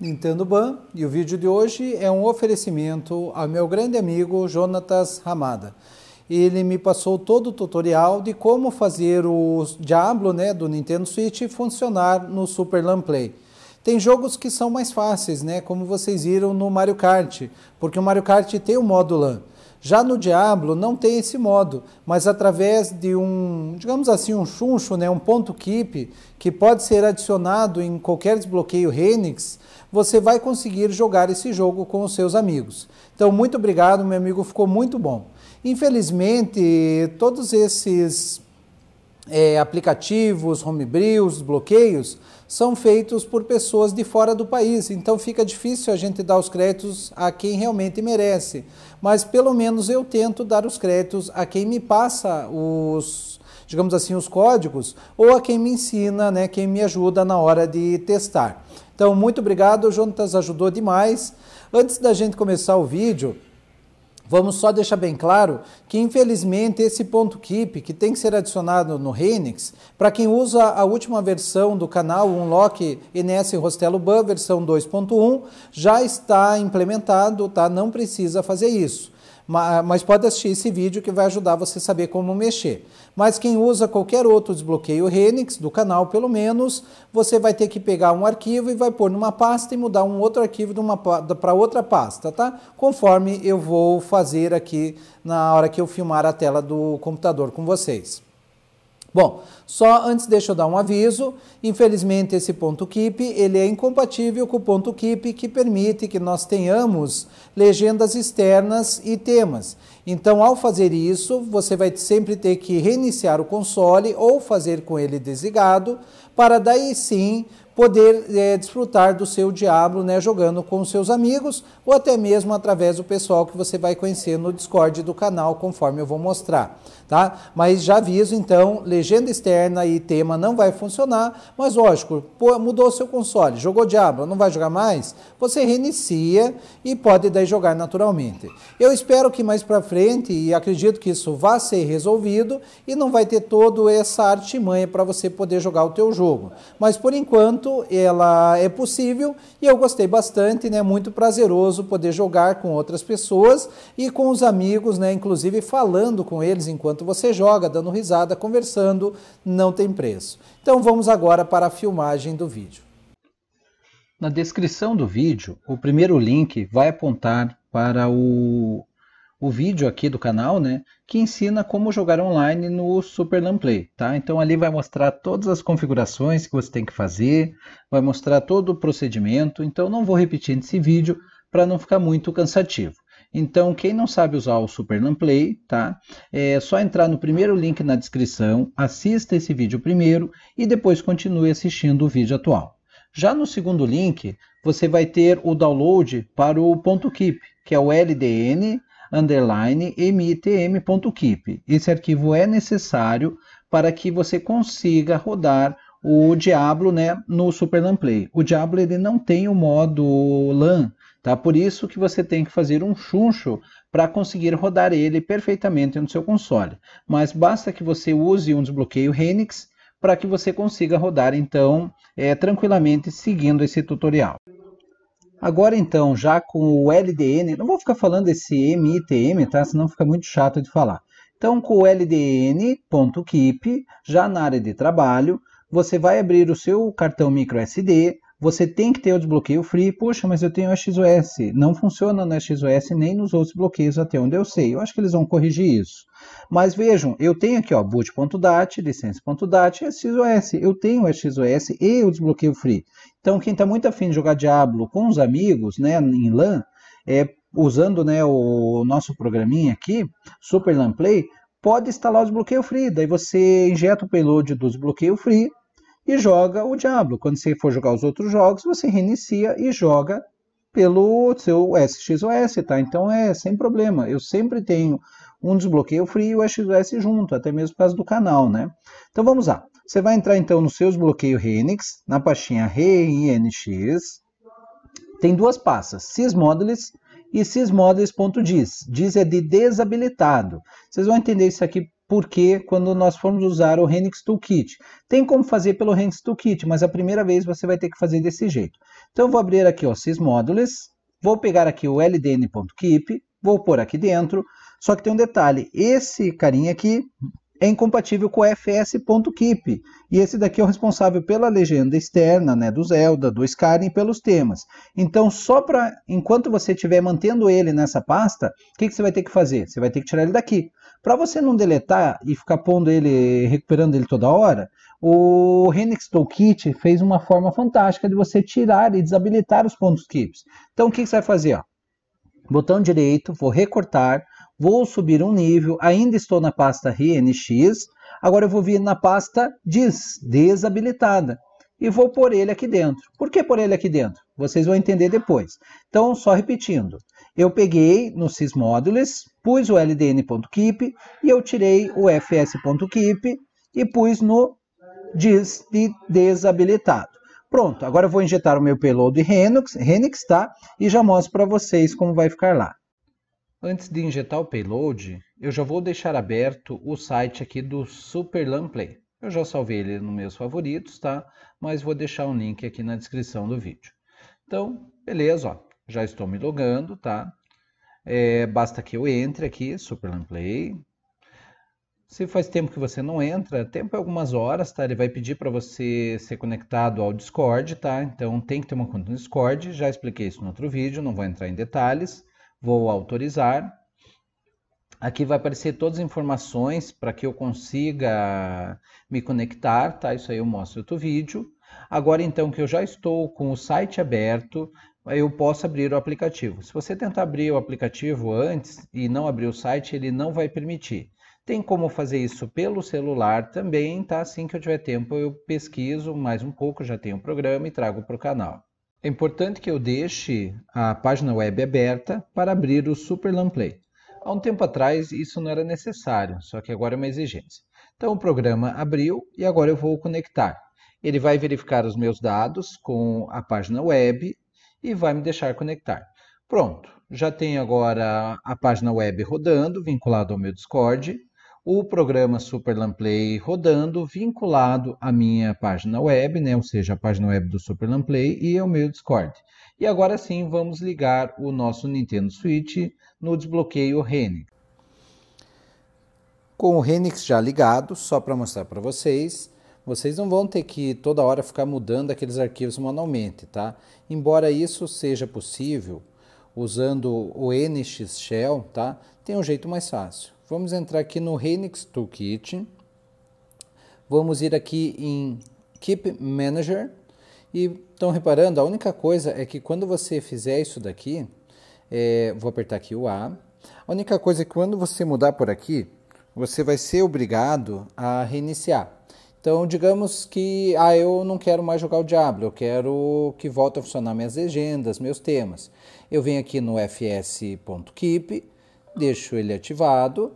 Nintendo Ban e o vídeo de hoje é um oferecimento ao meu grande amigo Jonatas Ramada. Ele me passou todo o tutorial de como fazer o Diablo né, do Nintendo Switch funcionar no Super LAN Play. Tem jogos que são mais fáceis, né, como vocês viram no Mario Kart, porque o Mario Kart tem o modo LAN. Já no diablo não tem esse modo, mas através de um, digamos assim, um chuncho, né, um ponto keep, que pode ser adicionado em qualquer desbloqueio Renix, você vai conseguir jogar esse jogo com os seus amigos. Então, muito obrigado, meu amigo, ficou muito bom. Infelizmente, todos esses é, aplicativos, homebrews, bloqueios, são feitos por pessoas de fora do país. Então fica difícil a gente dar os créditos a quem realmente merece. Mas pelo menos eu tento dar os créditos a quem me passa os, digamos assim, os códigos ou a quem me ensina, né, quem me ajuda na hora de testar. Então, muito obrigado, o ajudou demais. Antes da gente começar o vídeo, Vamos só deixar bem claro que, infelizmente, esse ponto keep que tem que ser adicionado no Renix, para quem usa a última versão do canal Unlock NS Rostelo Ban versão 2.1, já está implementado, tá? Não precisa fazer isso mas pode assistir esse vídeo que vai ajudar você a saber como mexer. Mas quem usa qualquer outro desbloqueio Renix, do canal pelo menos, você vai ter que pegar um arquivo e vai pôr numa pasta e mudar um outro arquivo para outra pasta, tá? Conforme eu vou fazer aqui na hora que eu filmar a tela do computador com vocês. Bom, só antes deixa eu dar um aviso, infelizmente esse ponto .keep, ele é incompatível com o ponto .keep que permite que nós tenhamos legendas externas e temas. Então ao fazer isso, você vai sempre ter que reiniciar o console ou fazer com ele desligado, para daí sim poder é, desfrutar do seu diabo né, jogando com seus amigos ou até mesmo através do pessoal que você vai conhecer no Discord do canal, conforme eu vou mostrar, tá? Mas já aviso então, legenda externa interna e tema não vai funcionar, mas lógico, mudou seu console, jogou Diablo, não vai jogar mais, você reinicia e pode daí jogar naturalmente. Eu espero que mais para frente, e acredito que isso vá ser resolvido, e não vai ter toda essa artimanha para você poder jogar o teu jogo. Mas por enquanto, ela é possível, e eu gostei bastante, né, muito prazeroso poder jogar com outras pessoas e com os amigos, né, inclusive falando com eles enquanto você joga, dando risada, conversando, não tem preço. Então vamos agora para a filmagem do vídeo. Na descrição do vídeo, o primeiro link vai apontar para o, o vídeo aqui do canal, né, que ensina como jogar online no Super Play, tá? Então ali vai mostrar todas as configurações que você tem que fazer, vai mostrar todo o procedimento, então não vou repetir nesse vídeo para não ficar muito cansativo. Então, quem não sabe usar o Super Play, tá? É só entrar no primeiro link na descrição, assista esse vídeo primeiro e depois continue assistindo o vídeo atual. Já no segundo link, você vai ter o download para o ponto que é o LDN underline Esse arquivo é necessário para que você consiga rodar o Diablo né, no Super Play. O Diablo ele não tem o modo LAN, Tá? Por isso que você tem que fazer um chuncho para conseguir rodar ele perfeitamente no seu console. Mas basta que você use um desbloqueio Renix para que você consiga rodar então é, tranquilamente seguindo esse tutorial. Agora então, já com o LDN, não vou ficar falando esse MITM, tá? Senão fica muito chato de falar. Então, com o LDN.keep, já na área de trabalho, você vai abrir o seu cartão microSD, você tem que ter o desbloqueio free. Poxa, mas eu tenho XOS. Não funciona no XOS nem nos outros bloqueios até onde eu sei. Eu acho que eles vão corrigir isso. Mas vejam, eu tenho aqui ó, boot.dat, licença.dat e XOS. Eu tenho o XOS e o desbloqueio free. Então quem está muito afim de jogar Diablo com os amigos, né, em LAN, é, usando né, o nosso programinha aqui, Super LAN Play, pode instalar o desbloqueio free. Daí você injeta o payload do desbloqueio free e joga o Diablo. Quando você for jogar os outros jogos, você reinicia e joga pelo seu SXOS, tá? Então é sem problema. Eu sempre tenho um desbloqueio free e o SXOS junto, até mesmo por causa do canal, né? Então vamos lá. Você vai entrar então no seu desbloqueio Renix, na pastinha RENX. Tem duas pastas, sysmodels e sysmodels.diz. Diz é de desabilitado. Vocês vão entender isso aqui porque quando nós formos usar o Renix Toolkit. Tem como fazer pelo Renix Toolkit, mas a primeira vez você vai ter que fazer desse jeito. Então eu vou abrir aqui ó, módulos, vou pegar aqui o ldn.keep, vou pôr aqui dentro, só que tem um detalhe, esse carinha aqui é incompatível com o fs.keep. E esse daqui é o responsável pela legenda externa, né, do Zelda, do Skyrim e pelos temas. Então, só para enquanto você estiver mantendo ele nessa pasta, o que, que você vai ter que fazer? Você vai ter que tirar ele daqui. Para você não deletar e ficar pondo ele, recuperando ele toda hora, o Renix Toolkit fez uma forma fantástica de você tirar e desabilitar os pontos keeps. Então, o que, que você vai fazer? Ó? Botão direito, vou recortar, vou subir um nível, ainda estou na pasta RNX, agora eu vou vir na pasta DIS, desabilitada, e vou pôr ele aqui dentro. Por que pôr ele aqui dentro? Vocês vão entender depois. Então, só repetindo, eu peguei no sysmodulus, pus o ldn.keep e eu tirei o fs.keep e pus no dis de desabilitado. Pronto, agora eu vou injetar o meu payload Renux, Renix, tá? E já mostro para vocês como vai ficar lá. Antes de injetar o payload, eu já vou deixar aberto o site aqui do Super Eu já salvei ele nos meus favoritos, tá? Mas vou deixar um link aqui na descrição do vídeo. Então, beleza, ó. Já estou me logando, tá? É, basta que eu entre aqui, Super Se faz tempo que você não entra, tempo é algumas horas, tá? Ele vai pedir para você ser conectado ao Discord, tá? Então tem que ter uma conta no Discord, já expliquei isso no outro vídeo, não vou entrar em detalhes. Vou autorizar. Aqui vai aparecer todas as informações para que eu consiga me conectar, tá? Isso aí eu mostro outro vídeo. Agora então que eu já estou com o site aberto, eu posso abrir o aplicativo. Se você tentar abrir o aplicativo antes e não abrir o site, ele não vai permitir. Tem como fazer isso pelo celular também, tá? Assim que eu tiver tempo eu pesquiso mais um pouco, já tenho o um programa e trago para o canal. É importante que eu deixe a página web aberta para abrir o Super Play. Há um tempo atrás isso não era necessário, só que agora é uma exigência. Então o programa abriu e agora eu vou conectar. Ele vai verificar os meus dados com a página web e vai me deixar conectar. Pronto, já tenho agora a página web rodando, vinculada ao meu Discord o programa Super rodando, vinculado à minha página web, né? ou seja, a página web do Super e ao meu Discord. E agora sim, vamos ligar o nosso Nintendo Switch no desbloqueio Renix. Com o Renix já ligado, só para mostrar para vocês, vocês não vão ter que toda hora ficar mudando aqueles arquivos manualmente, tá? Embora isso seja possível, usando o NX Shell, tá? Tem um jeito mais fácil. Vamos entrar aqui no Linux Toolkit. Vamos ir aqui em Keep Manager. E estão reparando, a única coisa é que quando você fizer isso daqui, é, vou apertar aqui o A. A única coisa é que quando você mudar por aqui, você vai ser obrigado a reiniciar. Então, digamos que ah, eu não quero mais jogar o Diablo, eu quero que volte a funcionar minhas legendas, meus temas. Eu venho aqui no fs.keep, deixo ele ativado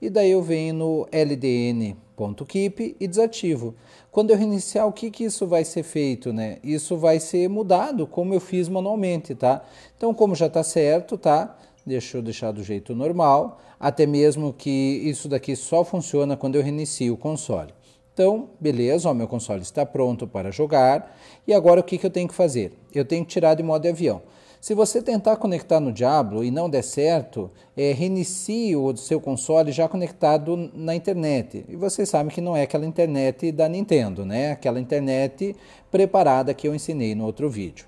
e daí eu venho no ldn.keep e desativo. Quando eu reiniciar, o que, que isso vai ser feito? Né? Isso vai ser mudado como eu fiz manualmente, tá? Então, como já está certo, tá? Deixa eu deixar do jeito normal, até mesmo que isso daqui só funciona quando eu reinicio o console. Então, beleza, o meu console está pronto para jogar. E agora o que, que eu tenho que fazer? Eu tenho que tirar de modo de avião. Se você tentar conectar no Diablo e não der certo, é, reinicie o seu console já conectado na internet. E vocês sabem que não é aquela internet da Nintendo, né? Aquela internet preparada que eu ensinei no outro vídeo.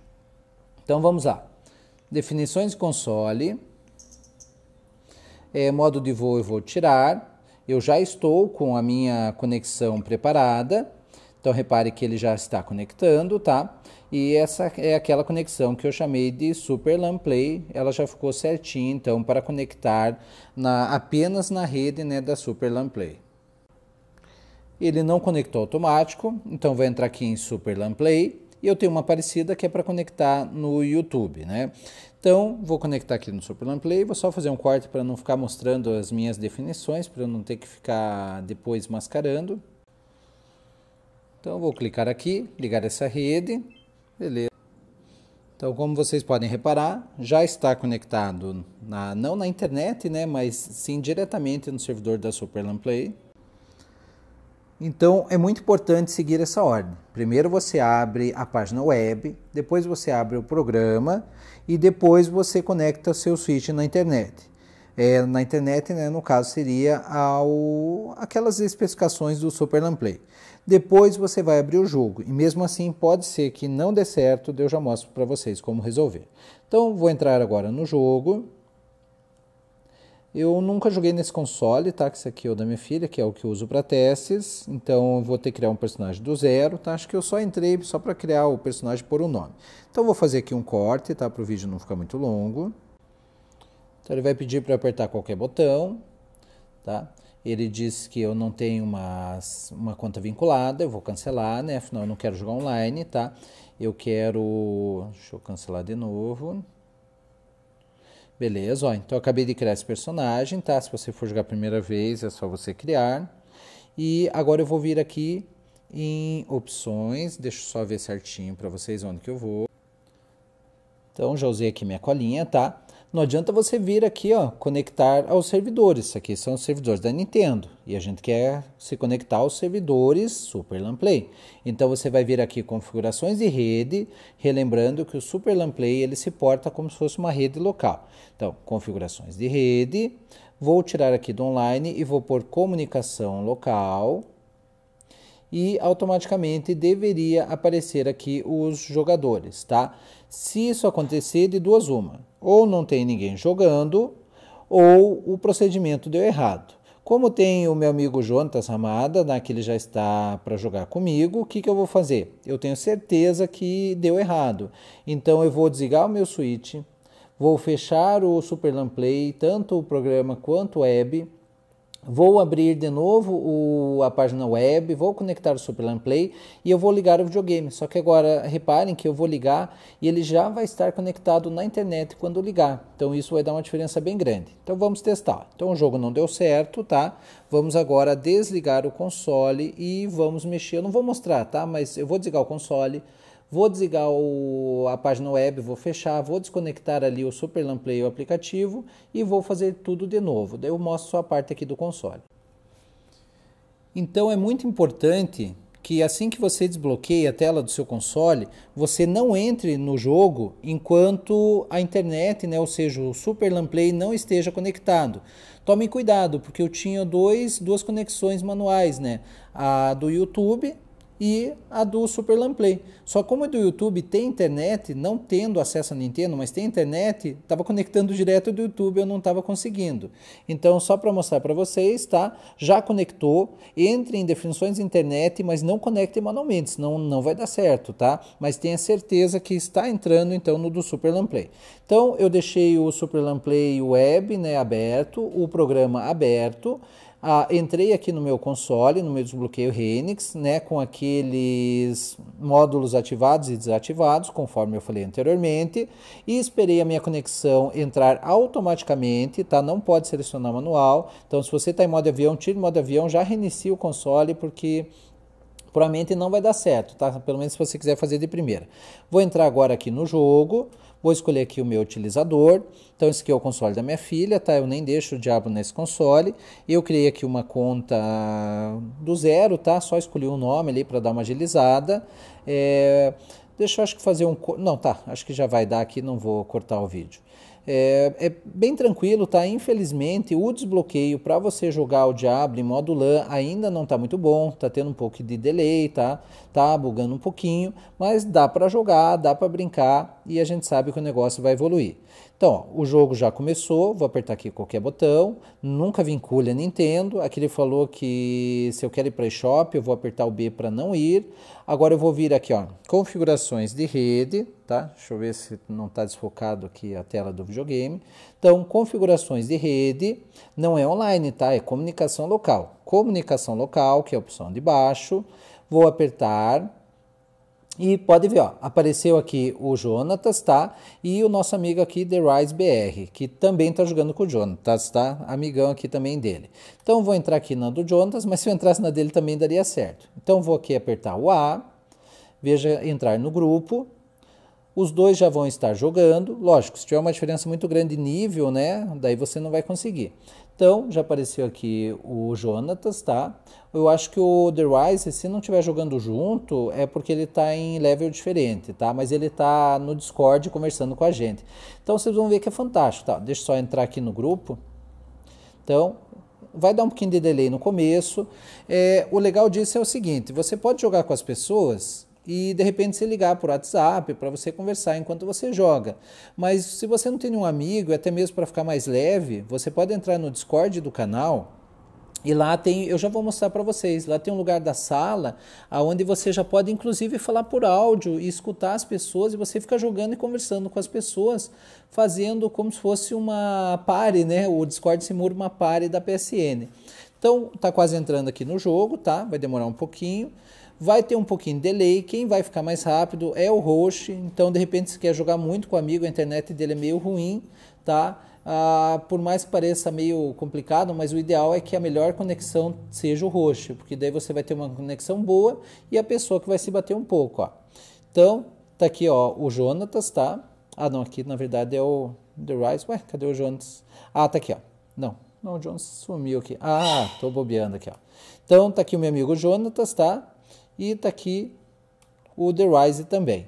Então vamos lá. Definições de console. É, modo de voo eu vou tirar. Eu já estou com a minha conexão preparada então repare que ele já está conectando, tá? E essa é aquela conexão que eu chamei de Super LAN Play, ela já ficou certinha então para conectar na, apenas na rede né, da Super LAN Play. Ele não conectou automático, então vai entrar aqui em Super LAN Play e eu tenho uma parecida que é para conectar no YouTube, né? Então, vou conectar aqui no Superland Play, vou só fazer um corte para não ficar mostrando as minhas definições, para eu não ter que ficar depois mascarando. Então eu vou clicar aqui, ligar essa rede, beleza. Então como vocês podem reparar, já está conectado, na, não na internet, né, mas sim diretamente no servidor da Superlan Play. Então é muito importante seguir essa ordem. Primeiro você abre a página web, depois você abre o programa e depois você conecta seu switch na internet é, na internet, né, no caso seria ao, aquelas especificações do Super Play. Depois você vai abrir o jogo e mesmo assim pode ser que não dê certo, eu já mostro para vocês como resolver. Então vou entrar agora no jogo. Eu nunca joguei nesse console, tá? Que esse aqui é o da minha filha, que é o que eu uso para testes. Então eu vou ter que criar um personagem do zero, tá? Acho que eu só entrei só para criar o personagem por um nome. Então eu vou fazer aqui um corte, tá? Para o vídeo não ficar muito longo. Então ele vai pedir para apertar qualquer botão, tá? Ele diz que eu não tenho uma, uma conta vinculada, eu vou cancelar, né? Afinal, eu não quero jogar online, tá? Eu quero. Deixa eu cancelar de novo. Beleza, ó. Então eu acabei de criar esse personagem, tá? Se você for jogar a primeira vez, é só você criar. E agora eu vou vir aqui em opções, deixa eu só ver certinho para vocês onde que eu vou. Então já usei aqui minha colinha, tá? Não adianta você vir aqui, ó, conectar aos servidores. aqui são os servidores da Nintendo. E a gente quer se conectar aos servidores Super Lamplay. Então você vai vir aqui configurações de rede, relembrando que o Super Lamplay ele se porta como se fosse uma rede local. Então, configurações de rede, vou tirar aqui do online e vou por comunicação local e automaticamente deveria aparecer aqui os jogadores, tá? Se isso acontecer, de duas uma. Ou não tem ninguém jogando, ou o procedimento deu errado. Como tem o meu amigo Jonas Ramada, né, que ele já está para jogar comigo, o que, que eu vou fazer? Eu tenho certeza que deu errado. Então eu vou desligar o meu switch, vou fechar o Super Play, tanto o programa quanto o web, Vou abrir de novo o, a página web, vou conectar o Superland Play e eu vou ligar o videogame. Só que agora reparem que eu vou ligar e ele já vai estar conectado na internet quando ligar. Então isso vai dar uma diferença bem grande. Então vamos testar. Então o jogo não deu certo, tá? Vamos agora desligar o console e vamos mexer. Eu não vou mostrar, tá? Mas eu vou desligar o console Vou desligar o, a página web, vou fechar, vou desconectar ali o Superlam Play, o aplicativo, e vou fazer tudo de novo. Daí eu mostro só a parte aqui do console. Então é muito importante que assim que você desbloqueie a tela do seu console, você não entre no jogo enquanto a internet, né, ou seja, o Super Play não esteja conectado. Tome cuidado, porque eu tinha dois, duas conexões manuais, né? A do YouTube e a do Super Lamplay. Só como é do YouTube tem internet, não tendo acesso a Nintendo, mas tem internet, estava conectando direto do YouTube, eu não estava conseguindo. Então, só para mostrar para vocês, tá? Já conectou, entre em definições de internet, mas não conecte manualmente, senão não vai dar certo, tá? Mas tenha certeza que está entrando então no do Super Lamplay. Então, eu deixei o Super Lamplay web, né, aberto, o programa aberto, ah, entrei aqui no meu console, no meu desbloqueio Renix, né, com aqueles módulos ativados e desativados, conforme eu falei anteriormente, e esperei a minha conexão entrar automaticamente, tá? Não pode selecionar manual. Então, se você está em modo avião, tire o modo avião, já reinicie o console, porque provavelmente não vai dar certo, tá? Pelo menos se você quiser fazer de primeira. Vou entrar agora aqui no jogo. Vou escolher aqui o meu utilizador. Então, esse aqui é o console da minha filha, tá? Eu nem deixo o diabo nesse console. Eu criei aqui uma conta do zero, tá? Só escolhi um nome ali para dar uma agilizada. É... Deixa eu acho que fazer um... Não, tá. Acho que já vai dar aqui, não vou cortar o vídeo. É, é, bem tranquilo, tá? Infelizmente, o desbloqueio para você jogar o Diablo em modo LAN ainda não tá muito bom, tá tendo um pouco de delay, tá? Tá bugando um pouquinho, mas dá para jogar, dá para brincar e a gente sabe que o negócio vai evoluir. Então, ó, o jogo já começou, vou apertar aqui qualquer botão, nunca vincule a Nintendo. Aqui ele falou que se eu quero ir para eShop, eu vou apertar o B para não ir. Agora eu vou vir aqui, ó, configurações de rede, tá? Deixa eu ver se não está desfocado aqui a tela do videogame. Então, configurações de rede, não é online, tá? É comunicação local. Comunicação local, que é a opção de baixo. Vou apertar e pode ver, ó, apareceu aqui o Jonatas, tá? E o nosso amigo aqui, The Rise BR, que também tá jogando com o Jonatas, tá? Amigão aqui também dele. Então vou entrar aqui na do Jonatas, mas se eu entrasse na dele também daria certo. Então vou aqui apertar o A, veja entrar no grupo. Os dois já vão estar jogando. Lógico, se tiver uma diferença muito grande de nível, né? Daí você não vai conseguir. Então, já apareceu aqui o Jonatas, tá? Eu acho que o The Rise, se não estiver jogando junto, é porque ele está em level diferente, tá? Mas ele está no Discord conversando com a gente. Então, vocês vão ver que é fantástico, tá? Deixa eu só entrar aqui no grupo. Então, vai dar um pouquinho de delay no começo. É, o legal disso é o seguinte, você pode jogar com as pessoas e de repente se ligar por WhatsApp para você conversar enquanto você joga. Mas se você não tem nenhum amigo, até mesmo para ficar mais leve, você pode entrar no Discord do canal. E lá tem, eu já vou mostrar para vocês, lá tem um lugar da sala onde você já pode inclusive falar por áudio e escutar as pessoas e você fica jogando e conversando com as pessoas, fazendo como se fosse uma pare, né? O Discord muda uma pare da PSN. Então, tá quase entrando aqui no jogo, tá? Vai demorar um pouquinho vai ter um pouquinho de delay, quem vai ficar mais rápido é o host, então de repente se quer jogar muito com o amigo, a internet dele é meio ruim, tá? Ah, por mais que pareça meio complicado, mas o ideal é que a melhor conexão seja o host, porque daí você vai ter uma conexão boa e a pessoa que vai se bater um pouco, ó. Então, tá aqui, ó, o Jonatas, tá? Ah, não, aqui na verdade é o The Rise. Ué, cadê o Jonas? Ah, tá aqui, ó. Não, não, o Jonas sumiu aqui. Ah, tô bobeando aqui, ó. Então, tá aqui o meu amigo Jonatas, tá? e está aqui o The Rise também.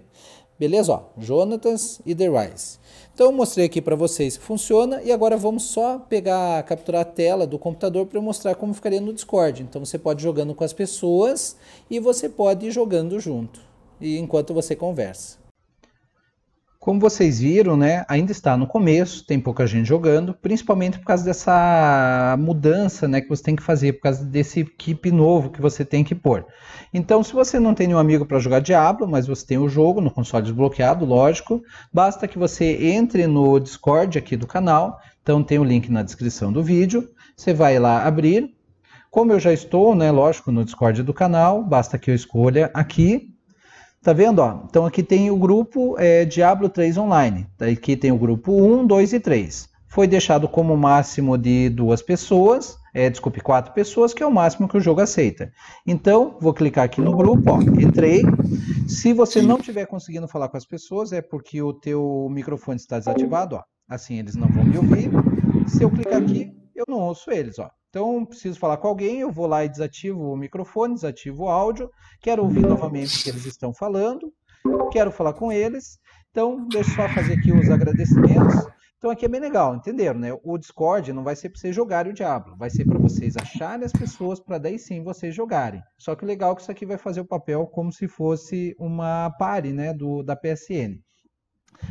Beleza? Ó, Jonathan e The Rise. Então eu mostrei aqui para vocês que funciona e agora vamos só pegar, capturar a tela do computador para eu mostrar como ficaria no Discord. Então você pode ir jogando com as pessoas e você pode ir jogando junto e enquanto você conversa. Como vocês viram, né, ainda está no começo, tem pouca gente jogando, principalmente por causa dessa mudança né, que você tem que fazer, por causa desse equipe novo que você tem que pôr. Então, se você não tem nenhum amigo para jogar Diablo, mas você tem o jogo no console desbloqueado, lógico, basta que você entre no Discord aqui do canal, então tem o link na descrição do vídeo, você vai lá abrir. Como eu já estou, né, lógico, no Discord do canal, basta que eu escolha aqui Tá vendo? Ó? Então aqui tem o grupo é, Diablo 3 Online. Tá, aqui tem o grupo 1, 2 e 3. Foi deixado como máximo de duas pessoas, é, desculpe, quatro pessoas, que é o máximo que o jogo aceita. Então, vou clicar aqui no grupo, ó, entrei. Se você não estiver conseguindo falar com as pessoas, é porque o teu microfone está desativado, ó. Assim eles não vão me ouvir. Se eu clicar aqui, eu não ouço eles, ó. Então, preciso falar com alguém, eu vou lá e desativo o microfone, desativo o áudio, quero ouvir novamente o que eles estão falando, quero falar com eles. Então, deixa eu só fazer aqui os agradecimentos. Então aqui é bem legal, entenderam, né? O Discord não vai ser para vocês jogarem o Diablo, vai ser para vocês acharem as pessoas para daí sim vocês jogarem. Só que legal que isso aqui vai fazer o papel como se fosse uma pare, né, do da PSN.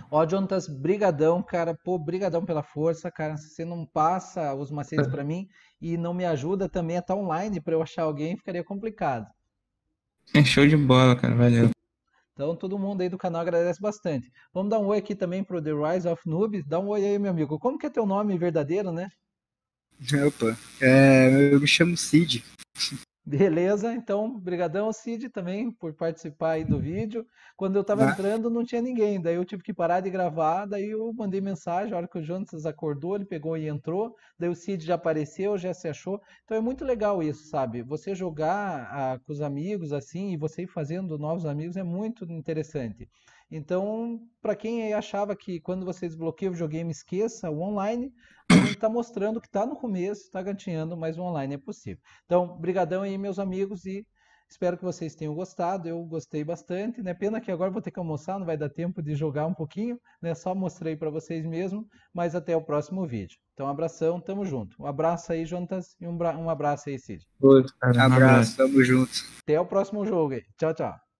Ó, Jontas, brigadão, cara. Pô, brigadão pela força, cara. Você não passa os macetes para mim e não me ajuda também a estar tá online para eu achar alguém, ficaria complicado. É show de bola, cara. Valeu. Então, todo mundo aí do canal agradece bastante. Vamos dar um oi aqui também pro The Rise of Noobs. Dá um oi aí, meu amigo. Como que é teu nome verdadeiro, né? Opa, é, eu me chamo Sid. Beleza, então, brigadão, Cid, também por participar aí do vídeo. Quando eu estava né? entrando, não tinha ninguém, daí eu tive que parar de gravar, daí eu mandei mensagem, a hora que o Jonas acordou, ele pegou e entrou, daí o Cid já apareceu, já se achou. Então é muito legal isso, sabe? Você jogar ah, com os amigos assim, e você ir fazendo novos amigos é muito interessante. Então, para quem achava que quando você desbloqueia o videogame esqueça o online, a gente está mostrando que está no começo, está gatinhando, mas o online é possível. Então, brigadão aí, meus amigos, e espero que vocês tenham gostado. Eu gostei bastante, né? Pena que agora vou ter que almoçar, não vai dar tempo de jogar um pouquinho, né? Só mostrei para vocês mesmo, mas até o próximo vídeo. Então, abração, tamo junto. Um abraço aí, Jonas, e um, um abraço aí, Cid. Um abraço, tamo junto. Até o próximo jogo aí. Tchau, tchau.